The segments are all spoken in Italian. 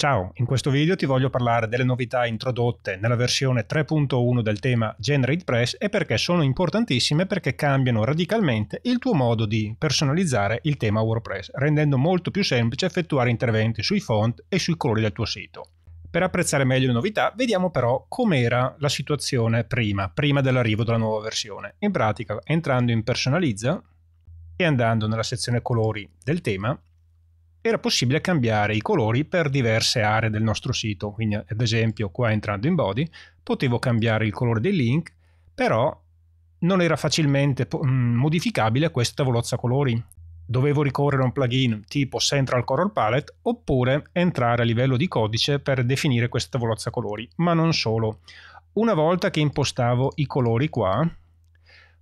Ciao, in questo video ti voglio parlare delle novità introdotte nella versione 3.1 del tema Generate Press e perché sono importantissime perché cambiano radicalmente il tuo modo di personalizzare il tema WordPress, rendendo molto più semplice effettuare interventi sui font e sui colori del tuo sito. Per apprezzare meglio le novità, vediamo però com'era la situazione prima, prima dell'arrivo della nuova versione. In pratica, entrando in Personalizza e andando nella sezione colori del tema, era possibile cambiare i colori per diverse aree del nostro sito. Quindi, ad esempio, qua entrando in body, potevo cambiare il colore dei link, però non era facilmente mm, modificabile questa tavolozza colori. Dovevo ricorrere a un plugin tipo Central Color Palette oppure entrare a livello di codice per definire questa tavolozza colori, ma non solo. Una volta che impostavo i colori qua,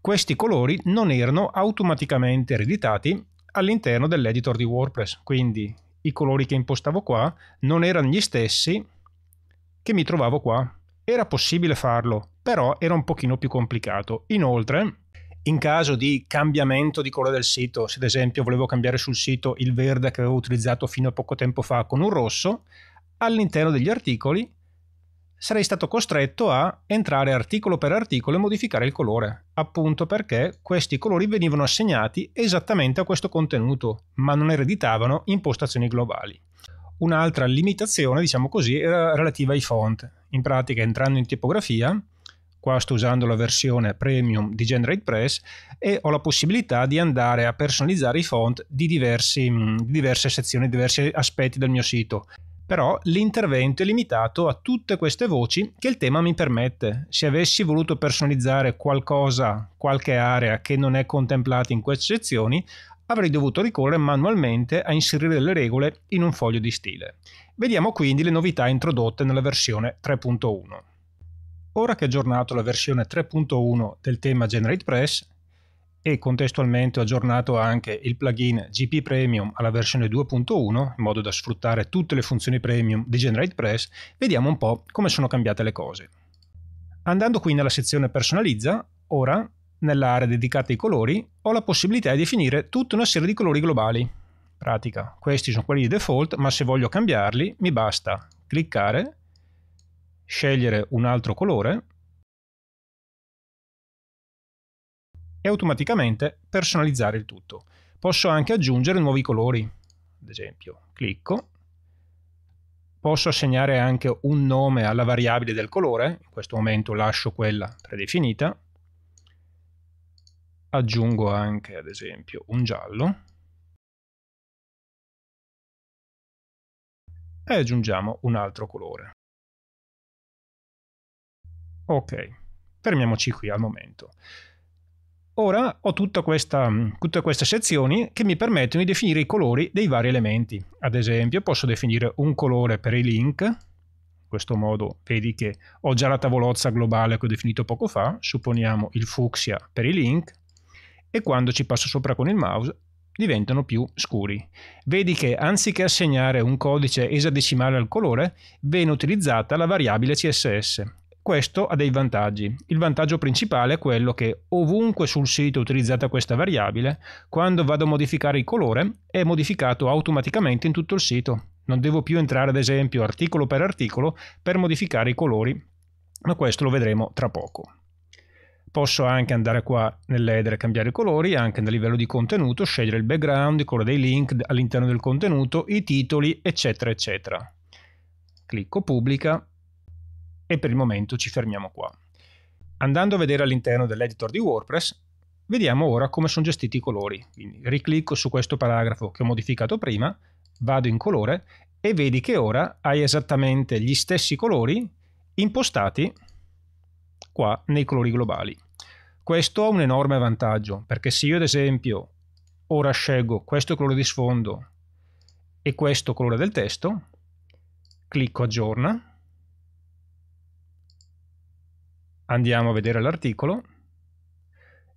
questi colori non erano automaticamente ereditati all'interno dell'editor di WordPress. Quindi i colori che impostavo qua non erano gli stessi che mi trovavo qua. Era possibile farlo, però era un pochino più complicato. Inoltre, in caso di cambiamento di colore del sito, se ad esempio volevo cambiare sul sito il verde che avevo utilizzato fino a poco tempo fa con un rosso, all'interno degli articoli sarei stato costretto a entrare articolo per articolo e modificare il colore, appunto perché questi colori venivano assegnati esattamente a questo contenuto, ma non ereditavano impostazioni globali. Un'altra limitazione, diciamo così, era relativa ai font. In pratica, entrando in tipografia, qua sto usando la versione premium di Generate Press, e ho la possibilità di andare a personalizzare i font di, diversi, di diverse sezioni, diversi aspetti del mio sito. Però l'intervento è limitato a tutte queste voci che il tema mi permette. Se avessi voluto personalizzare qualcosa, qualche area che non è contemplata in queste sezioni, avrei dovuto ricorrere manualmente a inserire le regole in un foglio di stile. Vediamo quindi le novità introdotte nella versione 3.1. Ora che ho aggiornato la versione 3.1 del tema GeneratePress, e contestualmente ho aggiornato anche il plugin GP Premium alla versione 2.1 in modo da sfruttare tutte le funzioni premium di GeneratePress, vediamo un po' come sono cambiate le cose. Andando qui nella sezione personalizza, ora nell'area dedicata ai colori ho la possibilità di definire tutta una serie di colori globali. In pratica, questi sono quelli di default, ma se voglio cambiarli mi basta cliccare, scegliere un altro colore e automaticamente personalizzare il tutto. Posso anche aggiungere nuovi colori, ad esempio clicco, posso assegnare anche un nome alla variabile del colore, in questo momento lascio quella predefinita, aggiungo anche ad esempio un giallo e aggiungiamo un altro colore. Ok, fermiamoci qui al momento. Ora ho questa, tutte queste sezioni che mi permettono di definire i colori dei vari elementi. Ad esempio posso definire un colore per i link, in questo modo vedi che ho già la tavolozza globale che ho definito poco fa, supponiamo il fucsia per i link, e quando ci passo sopra con il mouse diventano più scuri. Vedi che anziché assegnare un codice esadecimale al colore, viene utilizzata la variabile CSS, questo ha dei vantaggi. Il vantaggio principale è quello che ovunque sul sito è utilizzata questa variabile, quando vado a modificare il colore è modificato automaticamente in tutto il sito. Non devo più entrare ad esempio articolo per articolo per modificare i colori, ma questo lo vedremo tra poco. Posso anche andare qua nell'header e cambiare i colori, anche nel livello di contenuto, scegliere il background, il colore dei link all'interno del contenuto, i titoli, eccetera, eccetera. Clicco pubblica e per il momento ci fermiamo qua. Andando a vedere all'interno dell'editor di WordPress, vediamo ora come sono gestiti i colori. Quindi riclicco su questo paragrafo che ho modificato prima, vado in colore e vedi che ora hai esattamente gli stessi colori impostati qua nei colori globali. Questo ha un enorme vantaggio perché se io ad esempio ora scelgo questo colore di sfondo e questo colore del testo, clicco aggiorna Andiamo a vedere l'articolo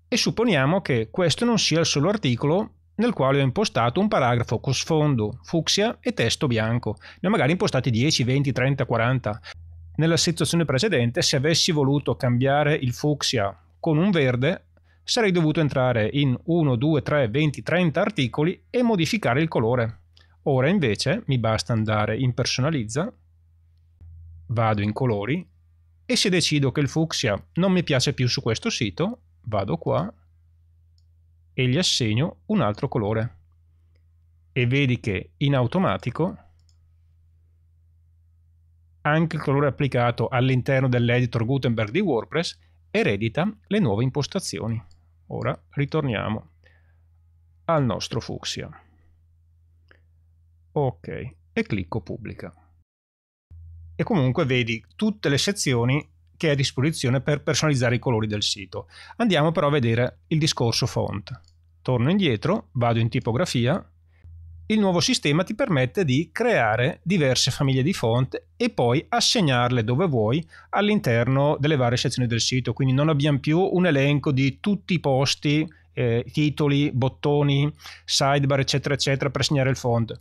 e supponiamo che questo non sia il solo articolo nel quale ho impostato un paragrafo con sfondo, fucsia e testo bianco. Ne ho magari impostati 10, 20, 30, 40. Nella situazione precedente, se avessi voluto cambiare il fucsia con un verde, sarei dovuto entrare in 1, 2, 3, 20, 30 articoli e modificare il colore. Ora invece mi basta andare in personalizza, vado in colori e se decido che il fucsia non mi piace più su questo sito, vado qua e gli assegno un altro colore. E vedi che in automatico anche il colore applicato all'interno dell'editor Gutenberg di WordPress eredita le nuove impostazioni. Ora ritorniamo al nostro fucsia. Ok, e clicco pubblica e comunque vedi tutte le sezioni che è a disposizione per personalizzare i colori del sito. Andiamo però a vedere il discorso font. Torno indietro, vado in tipografia. Il nuovo sistema ti permette di creare diverse famiglie di font e poi assegnarle dove vuoi all'interno delle varie sezioni del sito. Quindi non abbiamo più un elenco di tutti i posti, eh, titoli, bottoni, sidebar, eccetera, eccetera, per assegnare il font.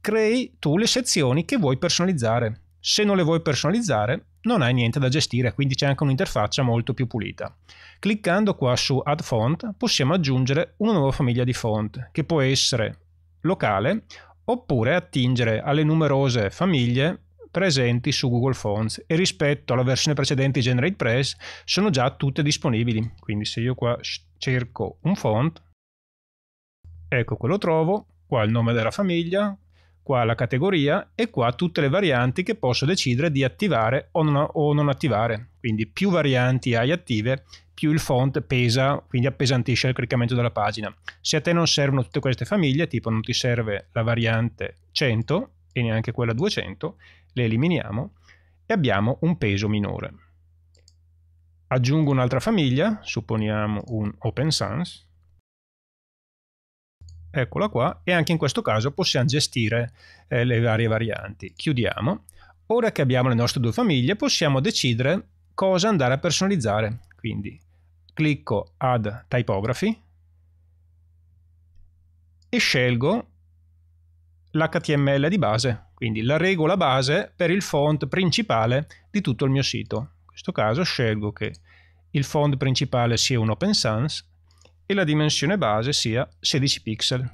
Crei tu le sezioni che vuoi personalizzare se non le vuoi personalizzare, non hai niente da gestire, quindi c'è anche un'interfaccia molto più pulita. Cliccando qua su Add Font possiamo aggiungere una nuova famiglia di font, che può essere locale oppure attingere alle numerose famiglie presenti su Google Fonts e rispetto alla versione precedente di Generate Press sono già tutte disponibili. Quindi se io qua cerco un font, ecco quello trovo, qua il nome della famiglia, qua la categoria e qua tutte le varianti che posso decidere di attivare o non, o non attivare. Quindi più varianti hai attive, più il font pesa, quindi appesantisce il caricamento della pagina. Se a te non servono tutte queste famiglie, tipo non ti serve la variante 100 e neanche quella 200, le eliminiamo e abbiamo un peso minore. Aggiungo un'altra famiglia, supponiamo un Open Sans, eccola qua, e anche in questo caso possiamo gestire eh, le varie varianti. Chiudiamo. Ora che abbiamo le nostre due famiglie possiamo decidere cosa andare a personalizzare, quindi clicco Add Typography e scelgo l'HTML di base, quindi la regola base per il font principale di tutto il mio sito. In questo caso scelgo che il font principale sia un Open Sans e la dimensione base sia 16 pixel.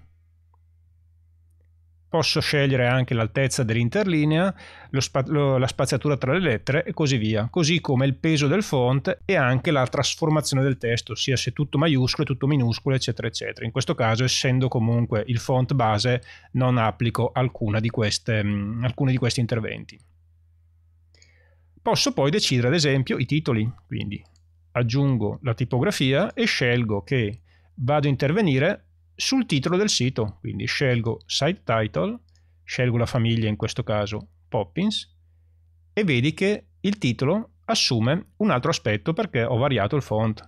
Posso scegliere anche l'altezza dell'interlinea, spa la spaziatura tra le lettere e così via, così come il peso del font e anche la trasformazione del testo, sia se tutto maiuscolo, tutto minuscolo, eccetera, eccetera. In questo caso, essendo comunque il font base, non applico di queste, mh, mm, alcuni di questi interventi. Posso poi decidere, ad esempio, i titoli, quindi aggiungo la tipografia e scelgo che vado a intervenire sul titolo del sito, quindi scelgo Site Title, scelgo la famiglia in questo caso Poppins e vedi che il titolo assume un altro aspetto perché ho variato il font.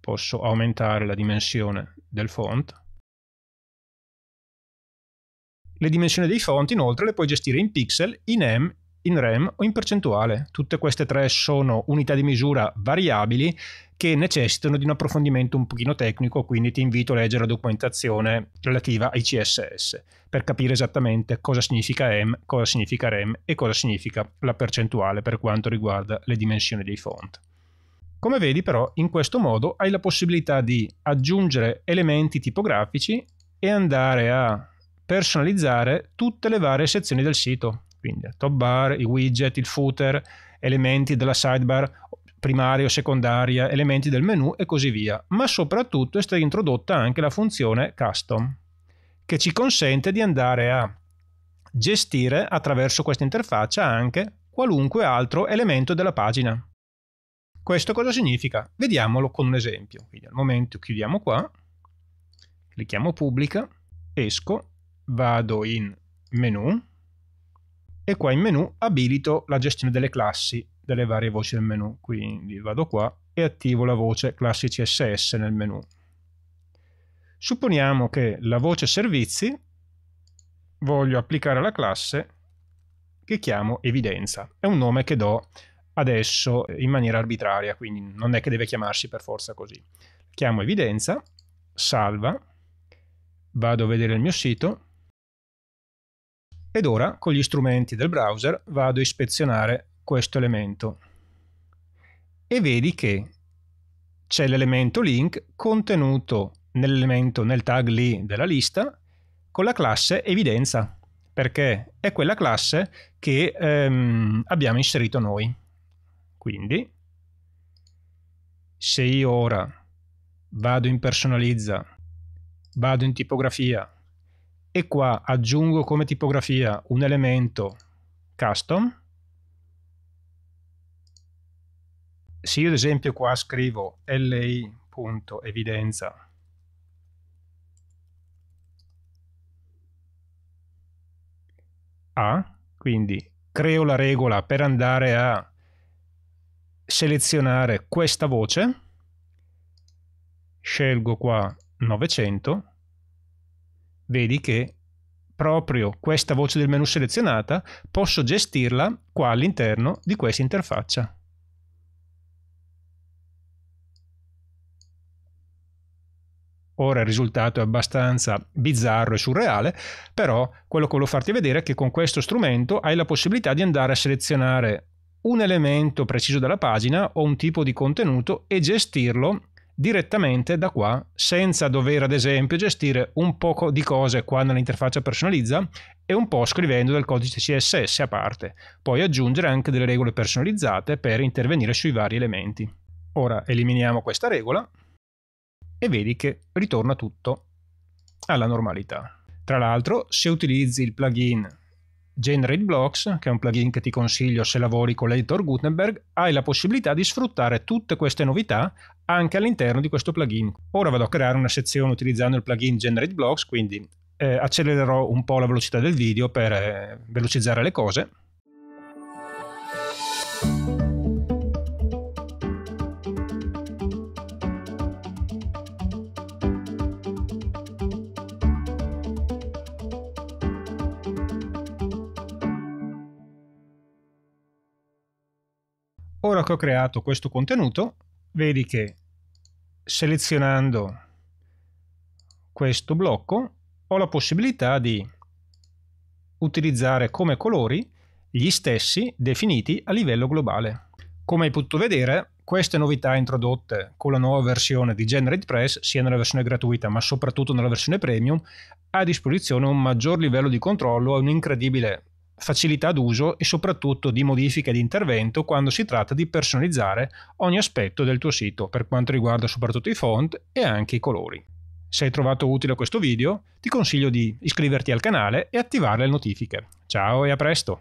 Posso aumentare la dimensione del font. Le dimensioni dei font inoltre le puoi gestire in pixel, in M in REM o in percentuale. Tutte queste tre sono unità di misura variabili che necessitano di un approfondimento un pochino tecnico, quindi ti invito a leggere la documentazione relativa ai CSS per capire esattamente cosa significa M, cosa significa REM e cosa significa la percentuale per quanto riguarda le dimensioni dei font. Come vedi però in questo modo hai la possibilità di aggiungere elementi tipografici e andare a personalizzare tutte le varie sezioni del sito, quindi la top bar, i widget, il footer, elementi della sidebar primaria o secondaria, elementi del menu e così via, ma soprattutto è stata introdotta anche la funzione custom che ci consente di andare a gestire attraverso questa interfaccia anche qualunque altro elemento della pagina. Questo cosa significa? Vediamolo con un esempio. Quindi al momento chiudiamo qua, clicchiamo pubblica, esco, vado in menu, e qua in menu abilito la gestione delle classi delle varie voci del menu. Quindi vado qua e attivo la voce classi CSS nel menu. Supponiamo che la voce servizi voglio applicare alla classe che chiamo evidenza. È un nome che do adesso in maniera arbitraria, quindi non è che deve chiamarsi per forza così. Chiamo evidenza, salva, vado a vedere il mio sito ed ora con gli strumenti del browser vado a ispezionare questo elemento e vedi che c'è l'elemento link contenuto nell'elemento nel tag lì della lista con la classe evidenza perché è quella classe che ehm, abbiamo inserito noi quindi se io ora vado in personalizza vado in tipografia e qua aggiungo come tipografia un elemento custom se io ad esempio qua scrivo li.evidenza a quindi creo la regola per andare a selezionare questa voce scelgo qua 900 Vedi che proprio questa voce del menu selezionata posso gestirla qua all'interno di questa interfaccia. Ora il risultato è abbastanza bizzarro e surreale, però quello che volevo farti vedere è che con questo strumento hai la possibilità di andare a selezionare un elemento preciso della pagina o un tipo di contenuto e gestirlo direttamente da qua, senza dover ad esempio gestire un poco di cose qua nell'interfaccia personalizza e un po' scrivendo del codice CSS a parte, poi aggiungere anche delle regole personalizzate per intervenire sui vari elementi. Ora eliminiamo questa regola e vedi che ritorna tutto alla normalità. Tra l'altro, se utilizzi il plugin Generate Blocks, che è un plugin che ti consiglio se lavori con l'editor Gutenberg, hai la possibilità di sfruttare tutte queste novità anche all'interno di questo plugin. Ora vado a creare una sezione utilizzando il plugin Generate Blocks, quindi eh, accelererò un po' la velocità del video per eh, velocizzare le cose Ora che ho creato questo contenuto, vedi che selezionando questo blocco ho la possibilità di utilizzare come colori gli stessi definiti a livello globale. Come hai potuto vedere, queste novità introdotte con la nuova versione di Generate Press sia nella versione gratuita ma soprattutto nella versione premium, a disposizione un maggior livello di controllo e un un'incredibile facilità d'uso e soprattutto di modifica di intervento quando si tratta di personalizzare ogni aspetto del tuo sito per quanto riguarda soprattutto i font e anche i colori. Se hai trovato utile questo video ti consiglio di iscriverti al canale e attivare le notifiche. Ciao e a presto!